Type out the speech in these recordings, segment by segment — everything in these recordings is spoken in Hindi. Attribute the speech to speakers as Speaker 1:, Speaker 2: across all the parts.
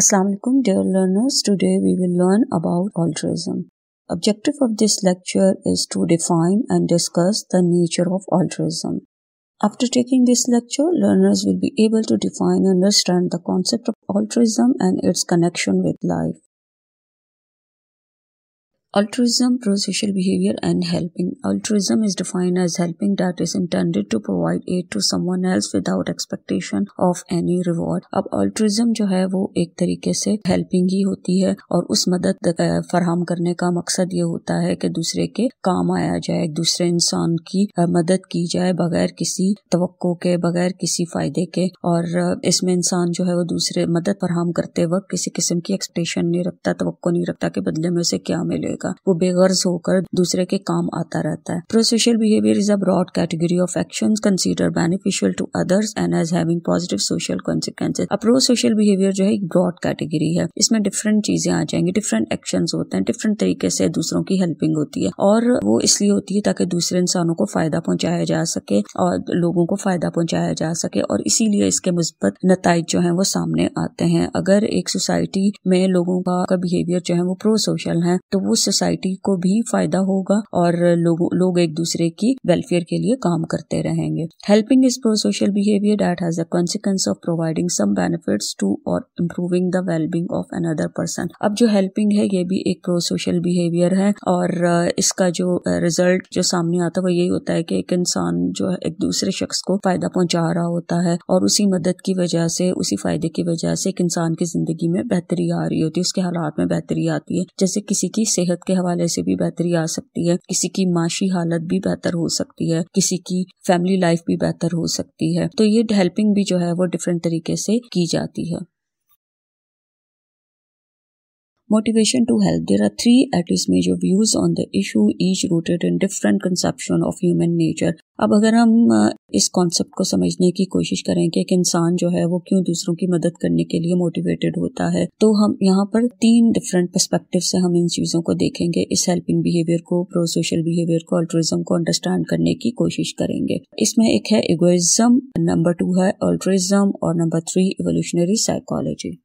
Speaker 1: Assalamualaikum alaikum dear learners today we will learn about altruism objective of this lecture is to define and discuss the nature of altruism after taking this lecture learners will be able to define and understand the concept of altruism and its connection with life Altruism pro social behavior and helping. Altruism is defined as helping that is intended to provide aid to someone else without expectation of any reward. अब altruism जो है वो एक तरीके से helping ही होती है और उस मदद फराहम करने का मकसद ये होता है कि दूसरे के काम आया जाए दूसरे इंसान की मदद की जाए बगैर किसी तो के बगैर किसी फायदे के और इसमें इंसान जो है वो दूसरे मदद फराहम करते वक्त किसी किस्म की एक्सपेक्टेशन नहीं रखता तो नहीं रखता कि बदले में उसे क्या मिले का वो बेगर्ज होकर दूसरे के काम आता रहता है prosocial behaviour is a broad category of action consider beneficial to others and as having positive social consequences prosocial behaviour जो है एक ब्रॉड कैटेगरी है इसमें डिफरेंट चीजें आ जाएंगी डिफरेंट एक्शन होते हैं डिफरेंट तरीके से दूसरों की हेल्पिंग होती है और वो इसलिए होती है ताकि दूसरे इंसानों को फायदा पहुंचाया जा सके और लोगों को फायदा पहुंचाया जा सके और इसीलिए इसके मुस्बत नतज जो है वो सामने आते हैं अगर एक सोसाइटी में लोगों का बिहेवियर जो है वो प्रो सोशल है तो वो सोसाइटी को भी फायदा होगा और लोग लोग एक दूसरे की वेलफेयर के लिए काम करते रहेंगे helping is prosocial behaviour that has a consequence of providing some benefit to और improving the wellbeing of another person अब जो हेल्पिंग है ये भी एक प्रो सोशल बिहेवियर है और uh, इसका जो रिजल्ट uh, जो सामने आता है वो यही होता है कि एक इंसान जो है एक दूसरे शख्स को फायदा पहुंचा रहा होता है और उसी मदद की वजह से उसी फायदे की वजह से एक इंसान की जिंदगी में बेहतरी आ रही होती है उसके हालात में बेहतरी आती है जैसे किसी की सेहत सेहत के हवाले से भी बेहतरी आ सकती है किसी की माशी हालत भी बेहतर हो सकती है किसी की फैमिली लाइफ भी बेहतर हो सकती है तो ये हेल्पिंग भी जो है वो डिफरेंट तरीके से की जाती है Motivation to help. There are three at least major views on the issue, each rooted in different conception of human nature. अब अगर हम इस कॉन्सेप्ट को समझने की कोशिश करें कि एक इंसान जो है वो क्यों दूसरों की मदद करने के लिए मोटिवेटेड होता है तो हम यहाँ पर तीन डिफरेंट पर्सपेक्टिव से हम इन चीज़ों को देखेंगे इस हेल्पिंग बिहेवियर को प्रो सोशल बिहेवियर को अल्ट्रिज्म को अंडरस्टैंड करने की कोशिश करेंगे इसमें एक है इगोइज्म नंबर टू है अल्ट्रिज्म और number three evolutionary psychology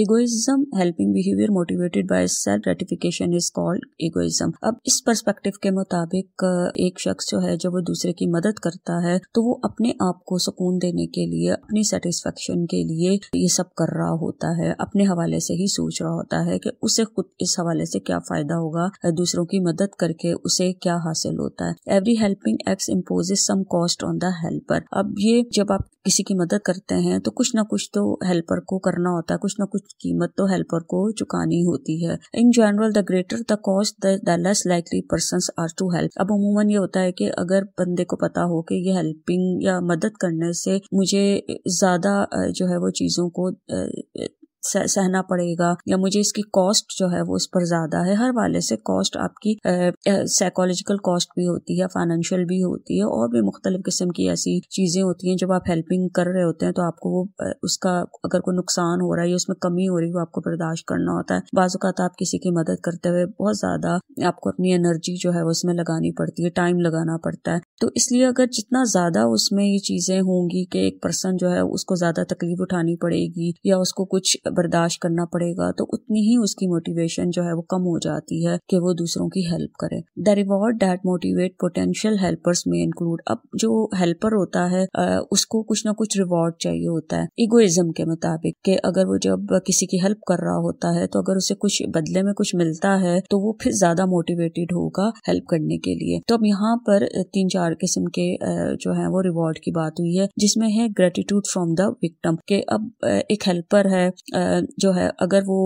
Speaker 1: egoism helping behavior motivated by self gratification is called egoism अब इस पर्सपेक्टिव के मुताबिक एक शख्स जो है जब वो दूसरे की मदद करता है तो वो अपने आप को सुकून देने के लिए अपनी सेटिस्फेक्शन के लिए ये सब कर रहा होता है अपने हवाले से ही सोच रहा होता है कि उसे खुद इस हवाले से क्या फायदा होगा दूसरों की मदद करके उसे क्या हासिल होता है every helping act imposes some cost on the helper अब ये जब आप किसी की मदद करते हैं तो कुछ ना कुछ तो हेल्पर को करना होता है कुछ ना कुछ कीमत तो हेल्पर को चुकानी होती है in general the greater the cost the less likely person are to help अब अमूमन ये होता है कि अगर बंदे को पता हो कि ये हेल्पिंग या मदद करने से मुझे ज़्यादा जो है वो चीज़ों को सहना पड़ेगा या मुझे इसकी कॉस्ट जो है वो इस पर ज्यादा है हर वाले से कॉस्ट आपकी साइकोलॉजिकल कॉस्ट भी होती है फाइनेंशियल भी होती है और भी मुख्तलिफ किस्म की ऐसी चीजें होती हैं जब आप हेल्पिंग कर रहे होते हैं तो आपको वो उसका अगर कोई नुकसान हो रहा है या उसमें कमी हो रही है वो आपको बर्दाश्त करना होता है बाजूकात आप किसी की मदद करते हुए बहुत ज्यादा आपको अपनी एनर्जी जो है उसमें लगानी पड़ती है टाइम लगाना पड़ता है तो इसलिए अगर जितना ज़्यादा उसमें ये चीज़ें होंगी कि एक पर्सन जो है उसको ज़्यादा तकलीफ उठानी पड़ेगी या उसको कुछ बर्दाश्त करना पड़ेगा तो उतनी ही उसकी मोटिवेशन जो है वो कम हो जाती है कि वो दूसरों की हेल्प करे the reward that motivate potential helpers में इंक्लूड अब जो हेल्पर होता है उसको कुछ ना कुछ रिवॉर्ड चाहिए होता है इगोइज्म के मुताबिक कि अगर वो जब किसी की हेल्प कर रहा होता है तो अगर उसे कुछ बदले में कुछ मिलता है तो वो फिर ज़्यादा मोटिवेटेड होगा हेल्प करने के लिए तो अब यहाँ पर तीन चार चार किस्म के जो है वो रिवॉर्ड की बात हुई है जिसमें है ग्रेटिट्यूड फ्रॉम द विक्टम के अब एक हेल्पर है जो है अगर वो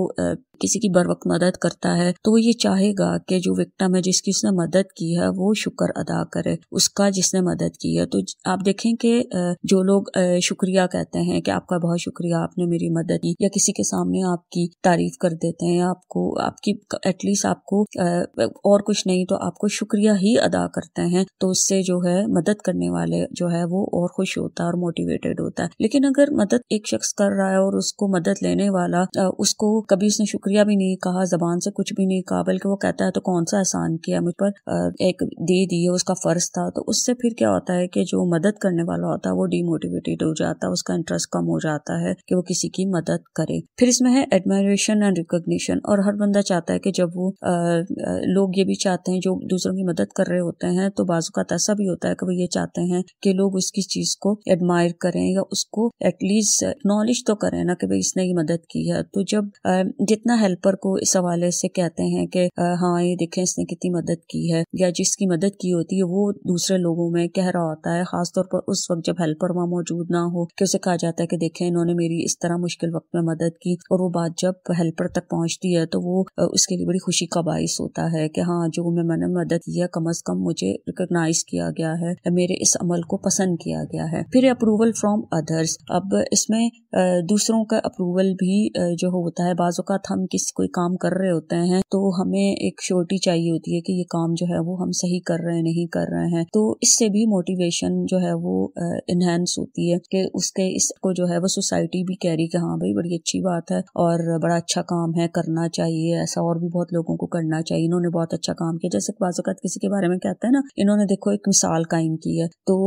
Speaker 1: किसी की बर वक्त मदद करता है तो वो ये चाहेगा कि जो विक्टम है जिसकी उसने मदद की है वो शुक्र अदा करे उसका जिसने मदद की है तो आप देखें कि जो लोग शुक्रिया कहते हैं कि आपका बहुत शुक्रिया आपने मेरी मदद की या किसी के सामने आपकी तारीफ कर देते हैं आपको आपकी एटलीस्ट आपको और कुछ नहीं तो आपको शुक्रिया ही अदा करते हैं तो उससे जो है मदद करने वाले जो है वो और खुश होता है और मोटिवेटेड होता है लेकिन अगर मदद एक शख्स कर रहा है और उसको मदद लेने वाला उसको कभी उसने शुक्रिया शुक्रिया भी नहीं कहा जबान से कुछ भी नहीं कहा बल्कि वो कहता है तो कौन सा एहसान किया मुझ पर एक दे दिए उसका फ़र्ज था तो उससे फिर क्या होता है कि जो मदद करने वाला होता है वो डिमोटिवेटेड हो जाता है उसका इंटरेस्ट कम हो जाता है कि वो किसी की मदद करे फिर इसमें है एडमायरेशन एंड रिकोगशन और हर बंदा चाहता है कि जब वो लोग ये भी चाहते हैं जो दूसरों की मदद कर रहे होते हैं तो बाजू का ऐसा भी होता है कि वो ये चाहते हैं कि लोग उसकी चीज को एडमायर करें या उसको एटलीस्ट नॉलेज तो करें ना कि भाई इसने ये मदद की है तो जब जितना हेल्पर को इस हवाले से कहते हैं कि हाँ ये देखें इसने कितनी मदद की है या जिसकी मदद की होती है वो दूसरे लोगों में कह रहा होता है खासतौर पर उस वक्त जब हेल्पर वहाँ मौजूद ना हो कि उसे कहा जाता है कि देखें इन्होंने मेरी इस तरह मुश्किल वक्त में मदद की और वो बात जब हेल्पर तक पहुँचती है तो वो उसके लिए बड़ी खुशी का बायस होता है कि हाँ जो मैं मैंने मदद की है कम अज कम मुझे रिकोगनाइज किया गया है मेरे इस अमल को पसंद किया गया है फिर अप्रूवल फ्रॉम अदर्स अब इसमें दूसरों का अप्रूवल भी जो होता है बाज़ात हम किसी कोई काम कर रहे होते हैं तो हमें एक श्योरिटी चाहिए होती है कि ये काम जो है वो हम सही कर रहे हैं नहीं कर रहे हैं तो इससे भी मोटिवेशन जो है वो इनहेंस होती है कि उसके इसको जो है वो सोसाइटी भी कह रही कि हाँ भाई बड़ी अच्छी बात है और बड़ा अच्छा काम है करना चाहिए ऐसा और भी बहुत लोगों को करना चाहिए इन्होंने बहुत अच्छा काम किया जैसे बाज़ात किसी के बारे में कहते हैं ना इन्होंने देखो एक मिसाल कायम की है तो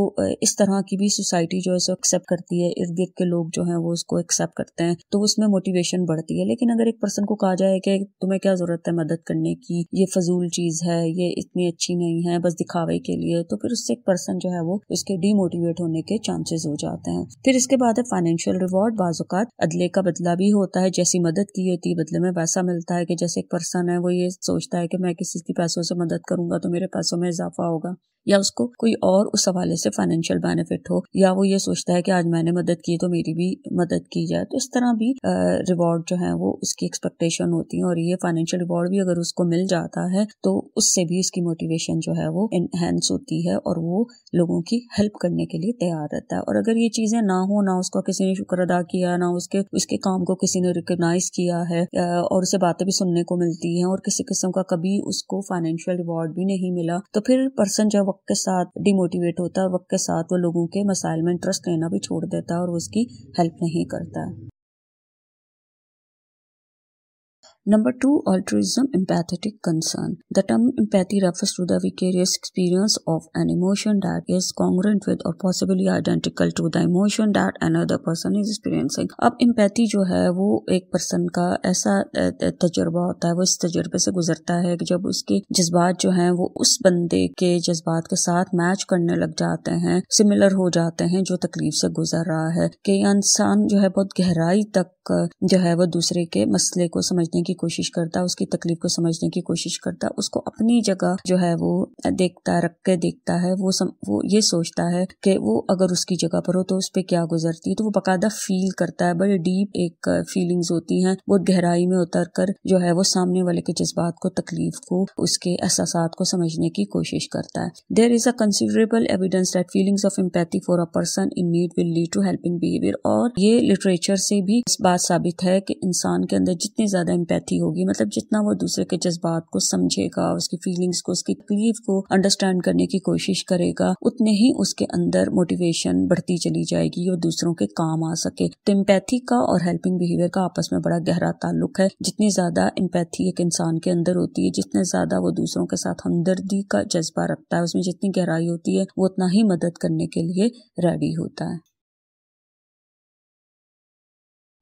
Speaker 1: इस तरह की भी सोसाइटी जो है सो एक्सेप्ट करती है इर्द गिर्द के लोग जो है वो उसको एक्सेप्ट करते हैं तो उसमें मोटिवेशन बढ़ती है लेकिन अगर एक पर्सन पर्सन को कहा जाए कि तुम्हें क्या ज़रूरत है मदद करने की ये फजूल चीज़ है ये इतनी अच्छी नहीं है बस दिखावे के लिए तो फिर उससे एक पर्सन जो है वो उसके डीमोटिवेट होने के चांसेस हो जाते हैं फिर इसके बाद है फाइनेंशियल रिवॉर्ड बाजुकात अदले का बदला भी होता है जैसी मदद की होती है बदले में वैसा मिलता है कि जैसे एक पर्सन है वो ये सोचता है कि मैं किसी की पैसों से मदद करूंगा तो मेरे पैसों में इजाफा होगा या उसको कोई और उस हवाले से फाइनेंशियल बेनिफिट हो या वो ये सोचता है कि आज मैंने मदद की तो मेरी भी मदद की जाए तो इस तरह भी रिवॉर्ड जो है वो उसकी एक्सपेक्टेशन होती है और ये फाइनेंशियल रिवॉर्ड भी अगर उसको मिल जाता है तो उससे भी उसकी मोटिवेशन जो है वो इनहेंस होती है और वो लोगों की हेल्प करने के लिए तैयार रहता है और अगर ये चीज़ें ना हो ना उसका किसी ने शुक्र अदा किया ना उसके उसके काम को किसी ने रिकोगनाइज किया है और उसे बातें भी सुनने को मिलती हैं और किसी किस्म का कभी उसको फाइनेंशियल रिवॉर्ड भी नहीं मिला तो फिर पर्सन जो वक्त के साथ डिमोटिवेट होता है वक्त के साथ वो लोगों के मसाइल में इंटरेस्ट लेना भी छोड़ देता है और उसकी हेल्प नहीं करता Number two, altruism, empathetic concern. The term empathy refers to the vicarious experience of an emotion that is congruent with or possibly identical to the emotion that another person is experiencing. अब empathy जो है वो एक पर्सन का ऐसा तजर्बा होता है वो इस तजर्बे से गुजरता है कि जब उसके जज्बात जो हैं वो उस बंदे के जज्बात के साथ मैच करने लग जाते हैं सिमिलर हो जाते हैं जो तकलीफ से गुजर रहा है कि इंसान जो है बहुत गहराई तक जो है वो दूसरे के मसले को समझने की की कोशिश करता उसकी तकलीफ को समझने की कोशिश करता उसको अपनी जगह जो है वो देखता रख के देखता है वो सम, वो ये सोचता है कि वो अगर उसकी जगह पर हो तो उस पर क्या गुजरती है तो वो बाकायदा फील करता है बड़े डीप एक फीलिंग्स होती हैं वो गहराई में उतर कर जो है वो सामने वाले के जज्बात को तकलीफ को उसके एहसास को समझने की कोशिश करता है there is a considerable evidence that feelings of empathy for a person in need will lead to helping behaviour और ये लिटरेचर से भी इस बात साबित है कि इंसान के अंदर जितनी ज्यादा एम्पैथी बैठी होगी मतलब जितना वो दूसरे के जज्बात को समझेगा उसकी फीलिंग्स को उसकी तकलीफ को अंडरस्टैंड करने की कोशिश करेगा उतने ही उसके अंदर मोटिवेशन बढ़ती चली जाएगी और दूसरों के काम आ सके तो एम्पैथी का और हेल्पिंग बिहेवियर का आपस में बड़ा गहरा ताल्लुक है जितनी ज्यादा एम्पैथी एक इंसान के अंदर होती है जितने ज्यादा वो दूसरों के साथ हमदर्दी का जज्बा रखता है उसमें जितनी गहराई होती है वो उतना ही मदद करने के लिए रेडी होता है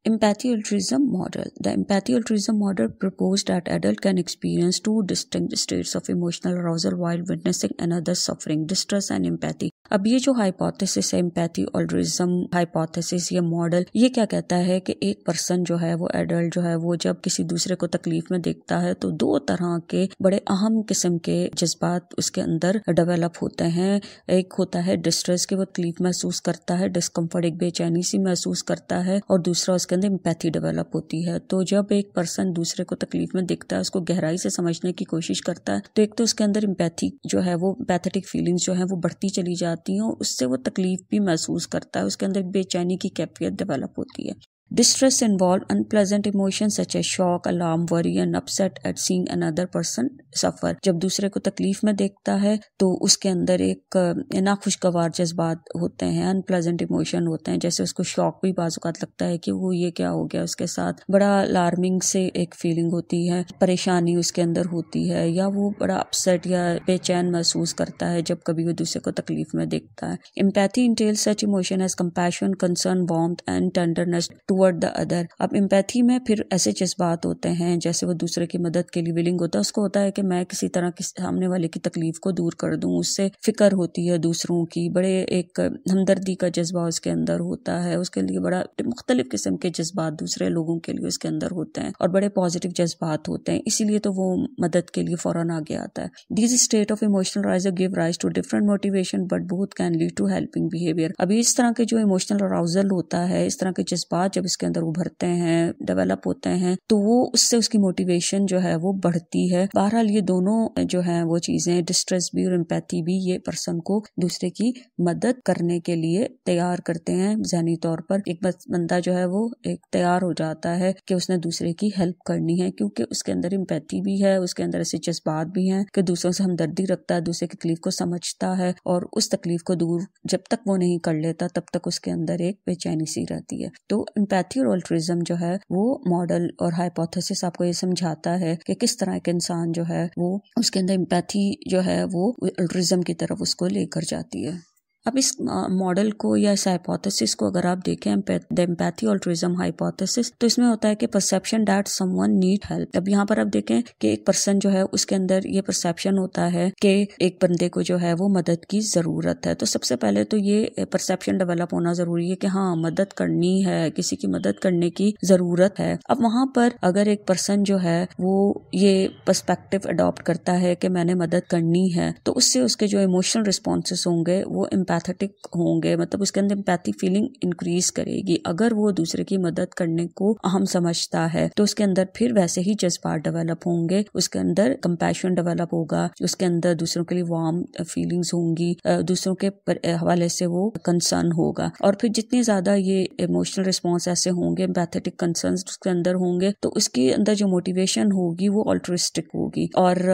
Speaker 1: Empathy altruism model. The empathy altruism model proposed that adults can experience two distinct states of emotional arousal while witnessing another suffering, distress and empathy. अब ये जो हाइपोथेसिस है एम्पैथी ऑल्ड्रिज्म हाइपोथेसिस ये मॉडल ये क्या कहता है कि एक पर्सन जो है वो एडल्ट जो है वो जब किसी दूसरे को तकलीफ में देखता है तो दो तरह के बड़े अहम किस्म के जज्बात उसके अंदर डेवलप होते हैं एक होता है डिस्ट्रेस के वो तकलीफ महसूस करता है डिस्कम्फर्ट एक बेचैनी सी महसूस करता है और दूसरा उसके उसके अंदर एम्पैथी डेवलप होती है तो जब एक पर्सन दूसरे को तकलीफ में दिखता है उसको गहराई से समझने की कोशिश करता है तो एक तो उसके अंदर एम्पैथी जो है वो पैथेटिक फीलिंग्स जो है वो बढ़ती चली जाती हैं उससे वो तकलीफ भी महसूस करता है उसके अंदर बेचैनी की कैफियत डेवलप होती है Distress involved unpleasant emotions such as shock, alarm, worry and upset at seeing another person suffer. जब दूसरे को तकलीफ में देखता है तो उसके अंदर एक नाखुशगवार जज्बात होते हैं अनप्लेजेंट इमोशन होते हैं जैसे उसको शॉक भी बाजूकात लगता है कि वो ये क्या हो गया उसके साथ बड़ा अलार्मिंग से एक फीलिंग होती है परेशानी उसके अंदर होती है या वो बड़ा अपसेट या बेचैन महसूस करता है जब कभी वो दूसरे को तकलीफ में देखता है empathy entail such emotion as compassion concern warm and tenderness to toward the other अब एम्पैथी में फिर ऐसे जज्बात होते हैं जैसे वो दूसरे की मदद के लिए विलिंग होता है उसको होता है कि मैं किसी तरह किस सामने वाले की तकलीफ को दूर कर दूँ उससे फिक्र होती है दूसरों की बड़े एक हमदर्दी का जज्बा उसके अंदर होता है उसके लिए बड़ा मुख्तलिफ किस्म के जज्बात दूसरे लोगों के लिए उसके अंदर होते हैं और बड़े पॉजिटिव जज्बात होते हैं इसीलिए तो वो मदद के लिए फ़ौरन आगे आता है this state of emotional rise give rise to different motivation but both can lead to helping behaviour अभी इस तरह के जो इमोशनल अराउजल होता है इस तरह के जज्बात जब इसके अंदर उभरते हैं डेवलप होते हैं तो वो उससे उसकी मोटिवेशन जो है वो बढ़ती है बहरहाल ये दोनों जो है वो चीजें डिस्ट्रेस भी और एम्पैथी भी ये पर्सन को दूसरे की मदद करने के लिए तैयार करते हैं जहनी तौर पर एक बंदा जो है वो एक तैयार हो जाता है कि उसने दूसरे की हेल्प करनी है क्योंकि उसके अंदर एम्पैथी भी है उसके अंदर ऐसे जज्बात भी हैं कि दूसरों से हमदर्दी रखता है दूसरे की तकलीफ को समझता है और उस तकलीफ को दूर जब तक वो नहीं कर लेता तब तक उसके अंदर एक बेचैनी सी रहती है तो होम्योपैथी और अल्ट्रिज्म जो है वो मॉडल और हाइपोथेसिस आपको ये समझाता है कि किस तरह एक इंसान जो है वो उसके अंदर एम्पैथी जो है वो अल्ट्रिज्म की तरफ उसको लेकर जाती है अब इस मॉडल को या इस हाइपोथेसिस को अगर आप देखें एम्पैथी ऑल्ट्रिज्म हाइपोथेसिस तो इसमें होता है कि perception that someone need help अब यहाँ पर आप देखें कि एक पर्सन जो है उसके अंदर ये परसेप्शन होता है कि एक बंदे को जो है वो मदद की ज़रूरत है तो सबसे पहले तो ये परसेप्शन डेवलप होना ज़रूरी है कि हाँ मदद करनी है किसी की मदद करने की ज़रूरत है अब वहां पर अगर एक पर्सन जो है वो ये परस्पेक्टिव अडॉप्ट करता है कि मैंने मदद करनी है तो उससे उसके जो इमोशनल रिस्पॉन्सेस होंगे वो एम्पैथेटिक होंगे मतलब उसके अंदर एम्पैथिक फीलिंग इंक्रीज करेगी अगर वो दूसरे की मदद करने को अहम समझता है तो उसके अंदर फिर वैसे ही जज्बात डेवलप होंगे उसके अंदर कंपैशन डेवलप होगा उसके अंदर दूसरों के लिए वार्म फीलिंग्स होंगी दूसरों के हवाले से वो कंसर्न होगा और फिर जितने ज्यादा ये इमोशनल रिस्पॉन्स ऐसे होंगे एम्पैथेटिक कंसर्न उसके अंदर होंगे तो उसके अंदर जो मोटिवेशन होगी वो ऑल्ट्रिस्टिक होगी और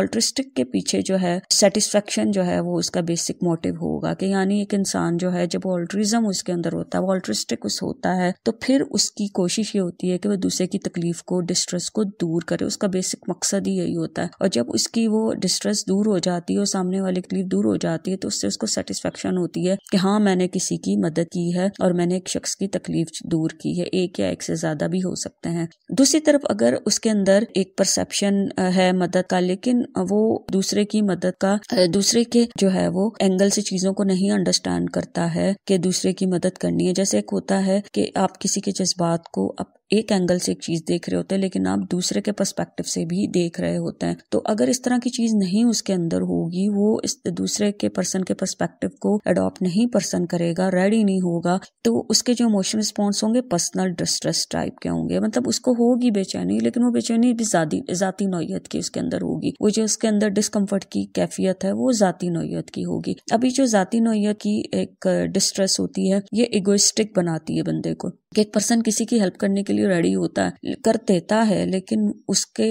Speaker 1: ऑल्ट्रिस्टिक के पीछे जो है सेटिस्फेक्शन जो है वो उसका बेसिक मोटिव होगा होगा कि यानी एक इंसान जो है जब ऑल्ट्रिज्म उसके अंदर होता है वो ऑल्ट्रिस्टिक उस होता है तो फिर उसकी कोशिश ये होती है कि वह दूसरे की तकलीफ को डिस्ट्रेस को दूर करे उसका बेसिक मकसद ही यही होता है और जब उसकी वो डिस्ट्रेस दूर हो जाती है और सामने वाली तकलीफ दूर हो जाती है तो उससे उसको सेटिस्फेक्शन होती है कि हाँ मैंने किसी की मदद की है और मैंने एक शख्स की तकलीफ दूर की है एक या एक से ज्यादा भी हो सकते हैं दूसरी तरफ अगर उसके अंदर एक परसेप्शन है मदद का लेकिन वो दूसरे की मदद का दूसरे के जो है वो एंगल से चीजों चीज़ों को नहीं अंडरस्टैंड करता है कि दूसरे की मदद करनी है जैसे एक होता है कि आप किसी के जज्बात को आप एक एंगल से एक चीज देख रहे होते हैं लेकिन आप दूसरे के पर्सपेक्टिव से भी देख रहे होते हैं तो अगर इस तरह की चीज नहीं उसके अंदर होगी वो इस दूसरे के पर्सन के पर्सपेक्टिव को अडॉप्ट नहीं पर्सन करेगा रेडी नहीं होगा तो उसके जो इमोशन रिस्पॉन्स होंगे पर्सनल डिस्ट्रेस टाइप के होंगे मतलब उसको होगी बेचैनी लेकिन वो बेचैनी भी ज़ाती नोयत की उसके अंदर होगी वो जो उसके अंदर डिस्कम्फर्ट की कैफियत है वो ज़ाती नोयत की होगी अभी जो ज़ाती नोयत की एक डिस्ट्रेस होती है ये इगोइस्टिक बनाती है बंदे को एक पर्सन किसी की हेल्प करने के लिए लिए रेडी होता है कर देता है लेकिन उसके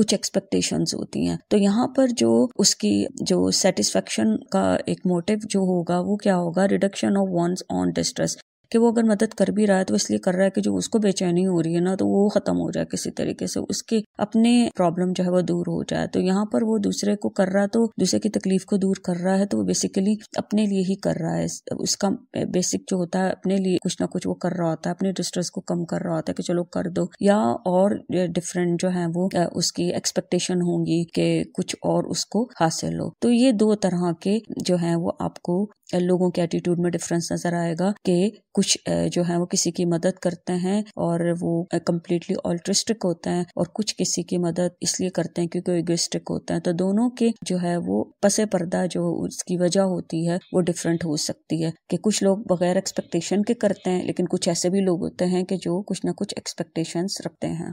Speaker 1: कुछ एक्सपेक्टेशंस होती हैं तो यहाँ पर जो उसकी जो सेटिस्फेक्शन का एक मोटिव जो होगा वो क्या होगा reduction of one's own distress कि वो अगर मदद कर भी रहा है तो इसलिए कर रहा है कि जो उसको बेचैनी हो रही है ना तो वो ख़त्म हो जाए किसी तरीके से उसके अपने प्रॉब्लम जो है वो दूर हो जाए तो यहाँ पर वो दूसरे को कर रहा है तो दूसरे की तकलीफ को दूर कर रहा है तो वो बेसिकली अपने लिए ही कर रहा है उसका बेसिक जो होता है अपने लिए कुछ ना कुछ वो कर रहा होता है अपने डिस्ट्रेस को कम कर रहा होता है कि चलो कर दो या और डिफरेंट जो है वो उसकी एक्सपेक्टेशन होंगी कि कुछ और उसको हासिल हो तो ये दो तरह के जो है वो आपको लोगों के एटीट्यूड में डिफरेंस नजर आएगा कि कुछ जो है वो किसी की मदद करते हैं और वो कम्प्लीटली ऑल्ट्रिस्टिक होते हैं और कुछ किसी की मदद इसलिए करते हैं क्योंकि इगोस्टिक होते हैं तो दोनों के जो है वो पसे पर्दा जो उसकी वजह होती है वो डिफरेंट हो सकती है कि कुछ लोग बगैर एक्सपेक्टेशन के करते हैं लेकिन कुछ ऐसे भी लोग होते हैं कि जो कुछ ना कुछ एक्सपेक्टेशंस रखते हैं